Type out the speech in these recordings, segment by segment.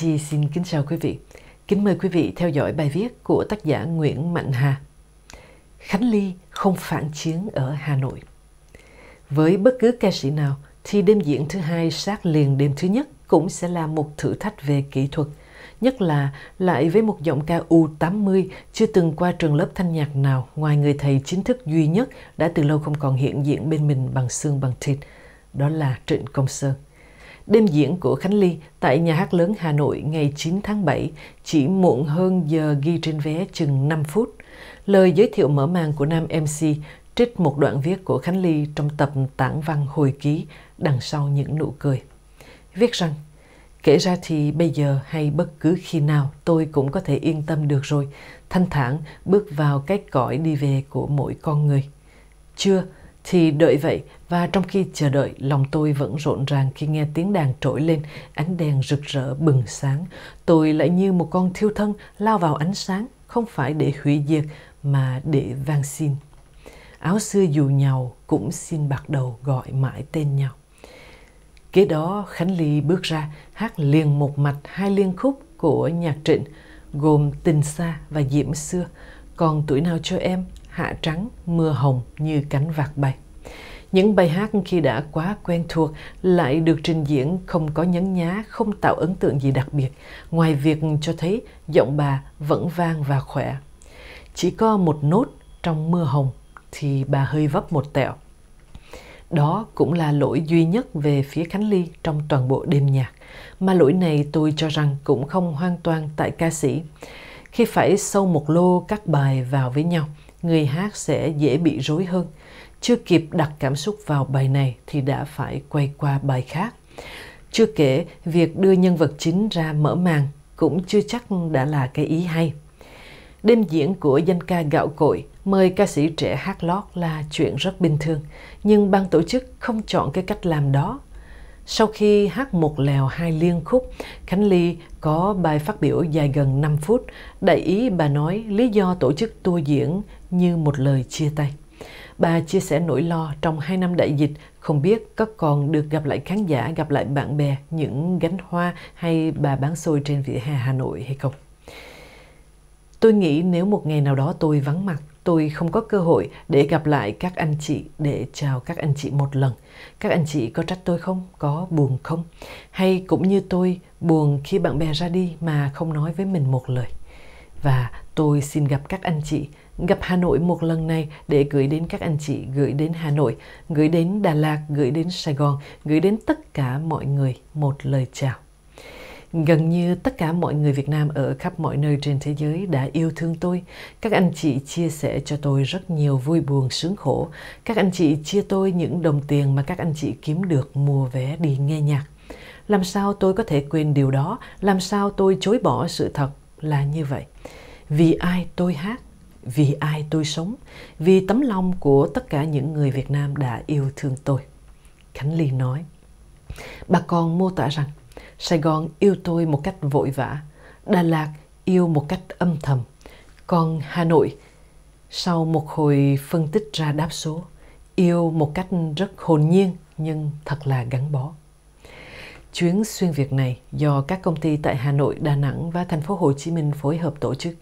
Chi xin kính chào quý vị. Kính mời quý vị theo dõi bài viết của tác giả Nguyễn Mạnh Hà. Khánh Ly không phản chiến ở Hà Nội. Với bất cứ ca sĩ nào thì đêm diễn thứ hai sát liền đêm thứ nhất cũng sẽ là một thử thách về kỹ thuật, nhất là lại với một giọng ca U80 chưa từng qua trường lớp thanh nhạc nào ngoài người thầy chính thức duy nhất đã từ lâu không còn hiện diện bên mình bằng xương bằng thịt, đó là Trịnh Công Sơn. Đêm diễn của Khánh Ly tại Nhà hát lớn Hà Nội ngày 9 tháng 7 chỉ muộn hơn giờ ghi trên vé chừng 5 phút. Lời giới thiệu mở màn của nam MC trích một đoạn viết của Khánh Ly trong tập tản văn hồi ký đằng sau những nụ cười. Viết rằng, kể ra thì bây giờ hay bất cứ khi nào tôi cũng có thể yên tâm được rồi, thanh thản bước vào cái cõi đi về của mỗi con người. Chưa, thì đợi vậy và trong khi chờ đợi lòng tôi vẫn rộn ràng khi nghe tiếng đàn trỗi lên ánh đèn rực rỡ bừng sáng tôi lại như một con thiêu thân lao vào ánh sáng không phải để hủy diệt mà để van xin áo xưa dù nhau cũng xin bạc đầu gọi mãi tên nhau kế đó khánh ly bước ra hát liền một mạch hai liên khúc của nhạc trịnh gồm tình xa và diễm xưa còn tuổi nào cho em hạ trắng, mưa hồng như cánh vạc bay. Những bài hát khi đã quá quen thuộc lại được trình diễn không có nhấn nhá, không tạo ấn tượng gì đặc biệt, ngoài việc cho thấy giọng bà vẫn vang và khỏe. Chỉ có một nốt trong mưa hồng thì bà hơi vấp một tẹo. Đó cũng là lỗi duy nhất về phía Khánh Ly trong toàn bộ đêm nhạc, mà lỗi này tôi cho rằng cũng không hoàn toàn tại ca sĩ. Khi phải sâu một lô các bài vào với nhau – người hát sẽ dễ bị rối hơn. Chưa kịp đặt cảm xúc vào bài này thì đã phải quay qua bài khác. Chưa kể, việc đưa nhân vật chính ra mở màn cũng chưa chắc đã là cái ý hay. Đêm diễn của danh ca gạo cội mời ca sĩ trẻ hát lót là chuyện rất bình thường, nhưng ban tổ chức không chọn cái cách làm đó sau khi hát một lèo hai liên khúc, Khánh Ly có bài phát biểu dài gần 5 phút. Đại ý bà nói lý do tổ chức tour diễn như một lời chia tay. Bà chia sẻ nỗi lo trong hai năm đại dịch không biết có còn được gặp lại khán giả, gặp lại bạn bè, những gánh hoa hay bà bán xôi trên vỉa hè Hà Nội hay không. Tôi nghĩ nếu một ngày nào đó tôi vắng mặt tôi không có cơ hội để gặp lại các anh chị để chào các anh chị một lần. Các anh chị có trách tôi không? Có buồn không? Hay cũng như tôi buồn khi bạn bè ra đi mà không nói với mình một lời. Và tôi xin gặp các anh chị gặp Hà Nội một lần này để gửi đến các anh chị, gửi đến Hà Nội, gửi đến Đà Lạt, gửi đến Sài Gòn, gửi đến tất cả mọi người một lời chào gần như tất cả mọi người Việt Nam ở khắp mọi nơi trên thế giới đã yêu thương tôi. Các anh chị chia sẻ cho tôi rất nhiều vui buồn sướng khổ. Các anh chị chia tôi những đồng tiền mà các anh chị kiếm được mua vé đi nghe nhạc. Làm sao tôi có thể quên điều đó? Làm sao tôi chối bỏ sự thật là như vậy? Vì ai tôi hát? Vì ai tôi sống? Vì tấm lòng của tất cả những người Việt Nam đã yêu thương tôi. Khánh Ly nói. Bà con mô tả rằng Sài Gòn yêu tôi một cách vội vã, Đà Lạt yêu một cách âm thầm, còn Hà Nội sau một hồi phân tích ra đáp số, yêu một cách rất hồn nhiên nhưng thật là gắn bó. Chuyến xuyên Việt này do các công ty tại Hà Nội, Đà Nẵng và thành phố Hồ Chí Minh phối hợp tổ chức.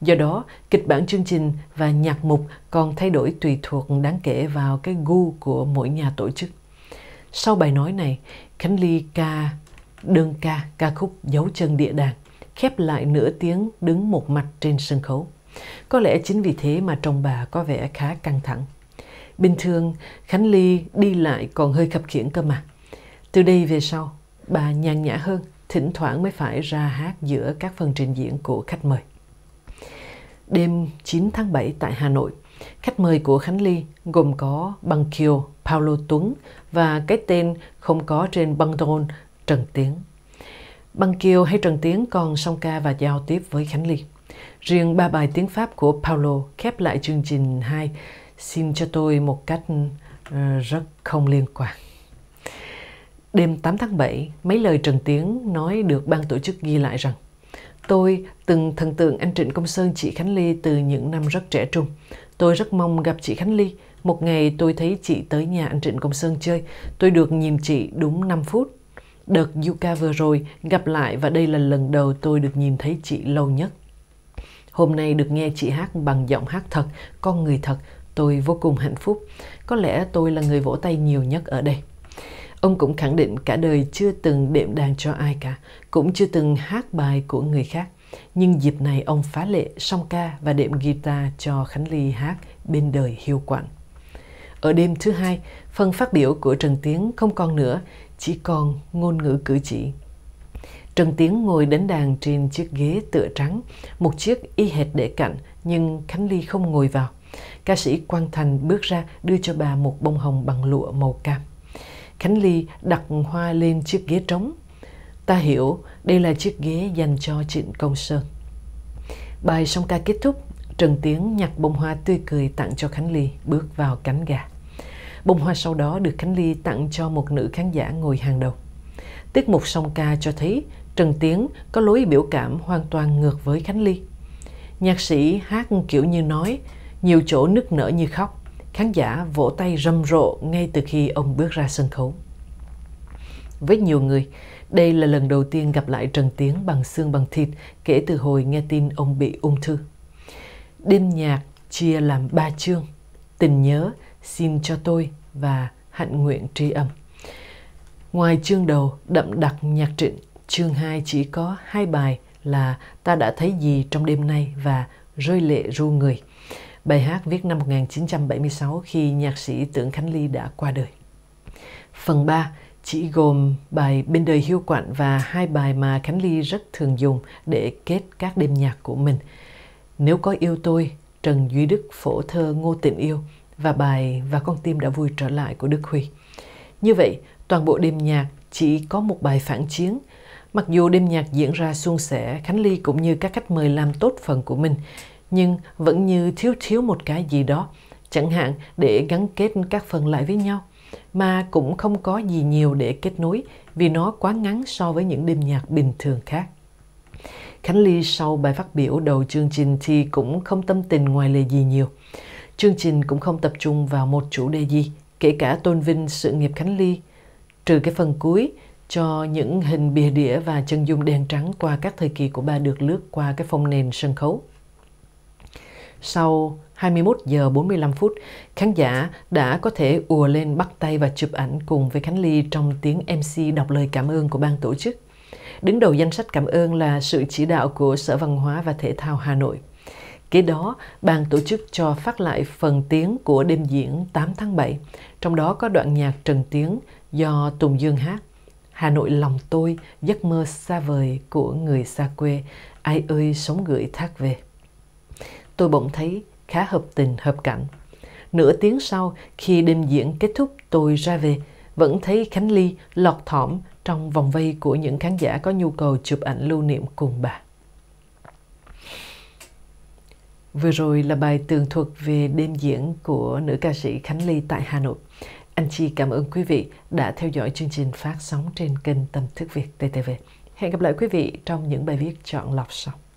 Do đó, kịch bản chương trình và nhạc mục còn thay đổi tùy thuộc đáng kể vào cái gu của mỗi nhà tổ chức. Sau bài nói này, Khánh Ly ca đơn ca ca khúc Dấu chân địa đàng khép lại nửa tiếng đứng một mặt trên sân khấu. Có lẽ chính vì thế mà trong bà có vẻ khá căng thẳng. Bình thường, Khánh Ly đi lại còn hơi khập khiễng cơ mà. Từ đây về sau, bà nhàn nhã hơn, thỉnh thoảng mới phải ra hát giữa các phần trình diễn của khách mời. Đêm 9 tháng 7 tại Hà Nội, khách mời của Khánh Ly gồm có Bằng Kiều, Paulo Tuấn và cái tên không có trên băng rôn Trần Tiến. Băng Kiều hay Trần Tiến còn song ca và giao tiếp với Khánh Ly. Riêng ba bài tiếng Pháp của Paulo khép lại chương trình 2 Xin cho tôi một cách ờ, rất không liên quan. Đêm 8 tháng 7, mấy lời Trần Tiến nói được ban tổ chức ghi lại rằng Tôi từng thần tượng anh Trịnh Công Sơn chị Khánh Ly từ những năm rất trẻ trung. Tôi rất mong gặp chị Khánh Ly. Một ngày tôi thấy chị tới nhà anh Trịnh Công Sơn chơi. Tôi được nhìn chị đúng 5 phút. Đợt Yuka vừa rồi gặp lại và đây là lần đầu tôi được nhìn thấy chị lâu nhất. Hôm nay được nghe chị hát bằng giọng hát thật, con người thật, tôi vô cùng hạnh phúc. Có lẽ tôi là người vỗ tay nhiều nhất ở đây. Ông cũng khẳng định cả đời chưa từng đệm đàn cho ai cả, cũng chưa từng hát bài của người khác. Nhưng dịp này ông phá lệ song ca và đệm guitar cho Khánh Ly hát bên đời hiu quạnh. Ở đêm thứ hai, phần phát biểu của Trần Tiến không còn nữa, chỉ còn ngôn ngữ cử chỉ. Trần Tiến ngồi đến đàn trên chiếc ghế tựa trắng, một chiếc y hệt để cạnh nhưng Khánh Ly không ngồi vào. Ca sĩ Quang Thành bước ra đưa cho bà một bông hồng bằng lụa màu cam. Khánh Ly đặt hoa lên chiếc ghế trống. Ta hiểu đây là chiếc ghế dành cho Trịnh Công Sơn. Bài song ca kết thúc, Trần Tiến nhặt bông hoa tươi cười tặng cho Khánh Ly bước vào cánh gà. Bông hoa sau đó được Khánh Ly tặng cho một nữ khán giả ngồi hàng đầu. Tiết mục song ca cho thấy Trần Tiến có lối biểu cảm hoàn toàn ngược với Khánh Ly. Nhạc sĩ hát kiểu như nói, nhiều chỗ nức nở như khóc. Khán giả vỗ tay rầm rộ ngay từ khi ông bước ra sân khấu. Với nhiều người, đây là lần đầu tiên gặp lại Trần Tiến bằng xương bằng thịt kể từ hồi nghe tin ông bị ung thư. Đêm nhạc chia làm ba chương. Tình nhớ, xin cho tôi, và hạnh nguyện tri âm. Ngoài chương đầu đậm đặc nhạc trịnh, chương 2 chỉ có hai bài là Ta đã thấy gì trong đêm nay và Rơi lệ ru người. Bài hát viết năm 1976 khi nhạc sĩ Tưởng Khánh Ly đã qua đời. Phần 3 chỉ gồm bài Bên đời hiu quạnh và hai bài mà Khánh Ly rất thường dùng để kết các đêm nhạc của mình. Nếu có yêu tôi, Trần Duy Đức phổ thơ Ngô Tình Yêu – và bài Và con tim đã vui trở lại của Đức Huy. Như vậy, toàn bộ đêm nhạc chỉ có một bài phản chiến. Mặc dù đêm nhạc diễn ra suôn sẻ, Khánh Ly cũng như các khách mời làm tốt phần của mình, nhưng vẫn như thiếu thiếu một cái gì đó, chẳng hạn để gắn kết các phần lại với nhau mà cũng không có gì nhiều để kết nối vì nó quá ngắn so với những đêm nhạc bình thường khác. Khánh Ly sau bài phát biểu đầu chương trình thì cũng không tâm tình ngoài lề gì nhiều. Chương trình cũng không tập trung vào một chủ đề gì, kể cả tôn vinh sự nghiệp Khánh Ly, trừ cái phần cuối cho những hình bìa đĩa và chân dung đen trắng qua các thời kỳ của bà được lướt qua cái phong nền sân khấu. Sau 21 giờ 45 phút, khán giả đã có thể ùa lên bắt tay và chụp ảnh cùng với Khánh Ly trong tiếng MC đọc lời cảm ơn của ban tổ chức. Đứng đầu danh sách cảm ơn là sự chỉ đạo của Sở Văn hóa và Thể thao Hà Nội. Kế đó, ban tổ chức cho phát lại phần tiếng của đêm diễn 8 tháng 7, trong đó có đoạn nhạc Trần Tiếng do Tùng Dương hát. Hà Nội lòng tôi, giấc mơ xa vời của người xa quê, ai ơi sống gửi thác về. Tôi bỗng thấy khá hợp tình hợp cảnh. Nửa tiếng sau, khi đêm diễn kết thúc tôi ra về, vẫn thấy Khánh Ly lọt thỏm trong vòng vây của những khán giả có nhu cầu chụp ảnh lưu niệm cùng bà. Vừa rồi là bài tường thuật về đêm diễn của nữ ca sĩ Khánh Ly tại Hà Nội. Anh Chi cảm ơn quý vị đã theo dõi chương trình phát sóng trên kênh Tâm Thức Việt TTV. Hẹn gặp lại quý vị trong những bài viết chọn lọc sau.